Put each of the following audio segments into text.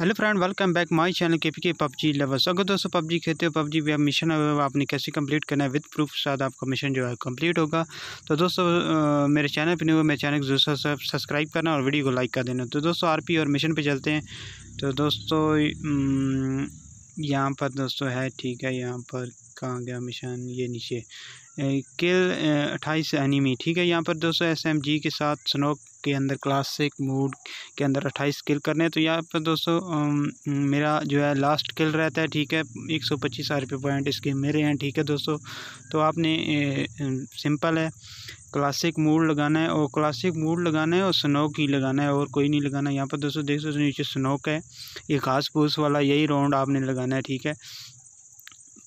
hello friend welcome back my channel के पी के पबजी लवर्स अगर दोस्तों पबजी खेलते हो पबजी भी मिशन है आपने कैसे कंप्लीट करना है विद प्रूफ के साथ आपका मिशन जो है कंप्लीट होगा तो दोस्तों मेरे चैनल पर नहीं हुआ मेरे चैनल को जरूर सब्सक्राइब करना और वीडियो को लाइक कर देना तो दोस्तों आर और मिशन पर चलते हैं तो दोस्तों यहाँ पर दोस्तों है ठीक है यहाँ पर कहाँ गया मिशन ये नीचे किल अट्ठाईस एनिमी ठीक है यहाँ पर दोस्तों एस एम जी के साथ स्नोक के अंदर क्लासिक मूड के अंदर अट्ठाईस किल करने हैं तो यहाँ पर दोस्तों मेरा जो है लास्ट किल रहता है ठीक है एक सौ पच्चीस आर पी पॉइंट इसके मेरे हैं ठीक है दोस्तों तो आपने ए, सिंपल है क्लासिक मूड लगाना है और क्लासिक मूड लगाना है और स्नोक ही लगाना है और कोई नहीं लगाना है यहाँ पर दोस्तों देख सकते नीचे स्नोक है ये घास फूस वाला यही राउंड आपने लगाना है ठीक है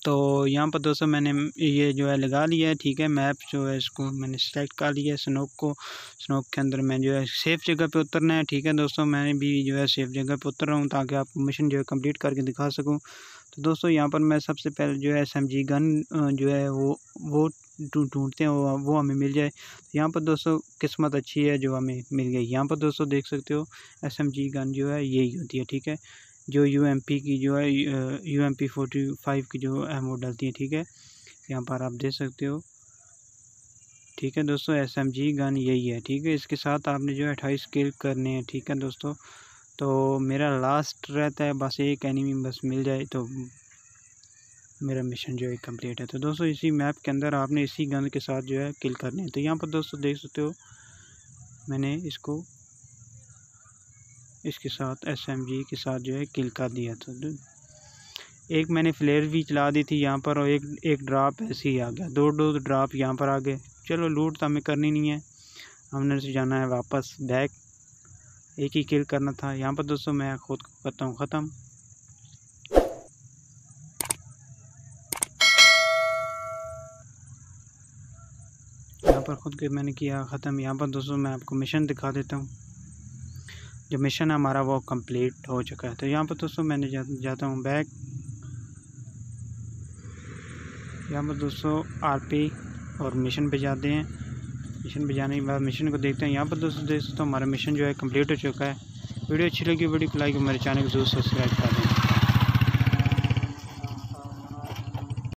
तो यहाँ पर दोस्तों मैंने ये जो है लगा लिया है ठीक है मैप जो है इसको मैंने सेलेक्ट कर लिया है स्नोक को स्नोक के अंदर मैं जो है सेफ़ जगह पे उतरना है ठीक है दोस्तों मैंने भी जो है सेफ़ जगह पे उतर रहा हूँ ताकि आपको मिशन जो है कंप्लीट करके दिखा सकूँ तो दोस्तों यहाँ पर मैं सबसे पहले जो है एस गन जो है वो वो ढूंढते हैं वो वो हमें मिल जाए तो यहाँ पर दोस्तों किस्मत अच्छी है जो हमें मिल गई यहाँ पर दोस्तों देख सकते हो एस गन जो है यही होती है ठीक है जो यू एम पी की जो है U M P forty five की जो है वो डलती है ठीक है यहाँ पर आप देख सकते हो ठीक है दोस्तों एस एम जी गन यही है ठीक है इसके साथ आपने जो है अट्ठाईस किल करने हैं ठीक है दोस्तों तो मेरा लास्ट रहता है बस एक एनिमी बस मिल जाए तो मेरा मिशन जो है कंप्लीट है तो दोस्तों इसी मैप के अंदर आपने इसी गन के साथ जो है किल करने हैं तो यहाँ पर दोस्तों देख सकते हो मैंने इसको इसके साथ एस एम जी के साथ जो है किल कर दिया था एक मैंने फ्लेयर भी चला दी थी यहाँ पर और एक एक ड्राप ऐसे ही आ गया दो दो ड्राप यहाँ पर आ गए चलो लूट तो हमें करनी नहीं है हमने से जाना है वापस बैक एक ही किल करना था यहाँ पर दोस्तों मैं खुद को करता हूँ ख़त्म यहाँ पर ख़ुद के मैंने किया ख़त्म यहाँ पर दोस्तों मैं आपको मिशन दिखा देता हूँ जो मिशन है हमारा वो कंप्लीट हो चुका है तो यहाँ पर दोस्तों मैंने जा, जाता हूँ बैक यहाँ पर दोस्तों आरपी और मिशन पे जाते हैं मिशन पे जाने के बाद मिशन को देखते हैं यहाँ पर दोस्तों दोस्तों हमारा मिशन जो है कंप्लीट हो चुका है वीडियो अच्छी लगी वीडियो को लाइक मेरे चैनल को जरूर सब्सक्राइब कर दें